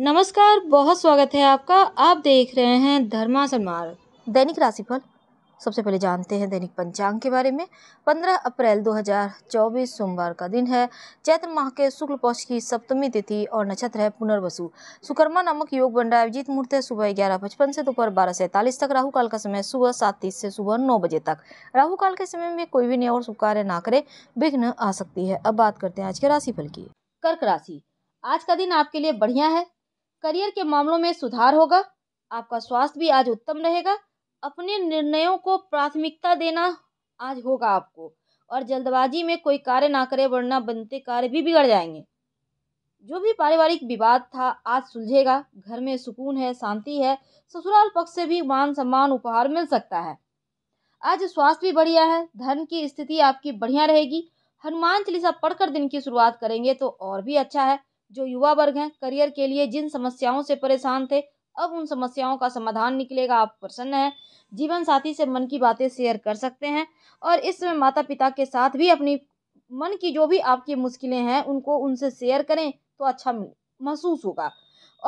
नमस्कार बहुत स्वागत है आपका आप देख रहे हैं धर्मा सन्मार्ग दैनिक राशिफल सबसे पहले जानते हैं दैनिक पंचांग के बारे में 15 अप्रैल 2024 सोमवार का दिन है चैत्र माह के शुक्ल पक्ष की सप्तमी तिथि और नक्षत्र है पुनर्वसु सुकर्मा नामक योग बन रहा है अभिजीत मुहूर्त है सुबह ग्यारह पचपन से दोपहर बारह सैंतालीस तक राहु काल का समय सुबह सात तीस से सुबह नौ बजे तक राहु काल के समय में कोई भी नया और शुभ ना करे विघ्न आ सकती है अब बात करते हैं आज के राशि की कर्क राशि आज का दिन आपके लिए बढ़िया है करियर के मामलों में सुधार होगा आपका स्वास्थ्य भी आज उत्तम रहेगा अपने निर्णयों को प्राथमिकता देना आज होगा आपको और जल्दबाजी में कोई कार्य ना करे वरना बनते कार्य भी बिगड़ जाएंगे जो भी पारिवारिक विवाद था आज सुलझेगा घर में सुकून है शांति है ससुराल पक्ष से भी मान सम्मान उपहार मिल सकता है आज स्वास्थ्य भी बढ़िया है धन की स्थिति आपकी बढ़िया रहेगी हनुमान चालीसा पढ़कर दिन की शुरुआत करेंगे तो और भी अच्छा है जो युवा वर्ग हैं करियर के लिए जिन समस्याओं से परेशान थे अब उन समस्याओं का समाधान निकलेगा आप प्रसन्न हैं जीवन साथी से मन की बातें शेयर कर सकते हैं और इस समय माता पिता के साथ भी अपनी मन की जो भी आपकी मुश्किलें हैं उनको उनसे शेयर करें तो अच्छा महसूस होगा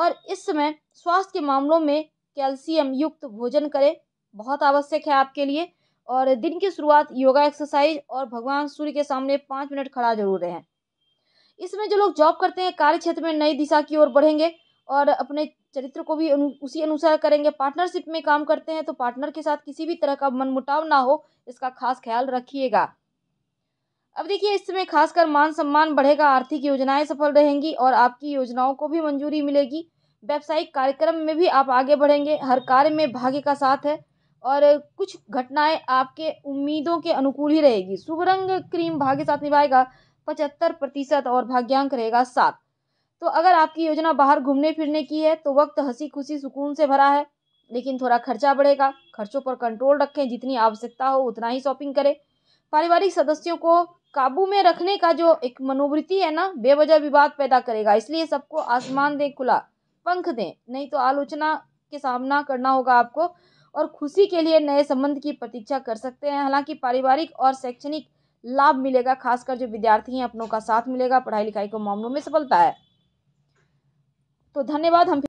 और इस समय स्वास्थ्य के मामलों में कैल्शियम युक्त भोजन करें बहुत आवश्यक है आपके लिए और दिन की शुरुआत योगा एक्सरसाइज और भगवान सूर्य के सामने पाँच मिनट खड़ा जरूर रहें इसमें जो लोग जॉब करते हैं कार्य क्षेत्र में नई दिशा की ओर बढ़ेंगे और अपने चरित्र को भी उसी अनुसार करेंगे पार्टनरशिप में काम करते हैं तो पार्टनर के साथ किसी भी तरह का मनमुटाव ना हो इसका खास ख्याल रखिएगा अब देखिए इसमें खासकर मान सम्मान बढ़ेगा आर्थिक योजनाएं सफल रहेंगी और आपकी योजनाओं को भी मंजूरी मिलेगी व्यावसायिक कार्यक्रम में भी आप आगे बढ़ेंगे हर कार्य में भाग्य का साथ है और कुछ घटनाएं आपके उम्मीदों के अनुकूल ही रहेगी शुभ रंग क्रीम भाग्य साथ निभाएगा पचहत्तर प्रतिशत और भाग्यांक रहेगा सात तो अगर आपकी योजना बाहर घूमने फिरने की है तो वक्त हंसी खुशी सुकून से भरा है लेकिन थोड़ा खर्चा बढ़ेगा खर्चों पर कंट्रोल रखें जितनी आवश्यकता हो उतना ही शॉपिंग करें पारिवारिक सदस्यों को काबू में रखने का जो एक मनोवृत्ति है ना बेवजह विवाद पैदा करेगा इसलिए सबको आसमान दें खुला पंख दें नहीं तो आलोचना के सामना करना होगा आपको और खुशी के लिए नए संबंध की प्रतीक्षा कर सकते हैं हालांकि पारिवारिक और शैक्षणिक लाभ मिलेगा खासकर जो विद्यार्थी हैं अपनों का साथ मिलेगा पढ़ाई लिखाई के मामलों में सफलता है तो धन्यवाद हम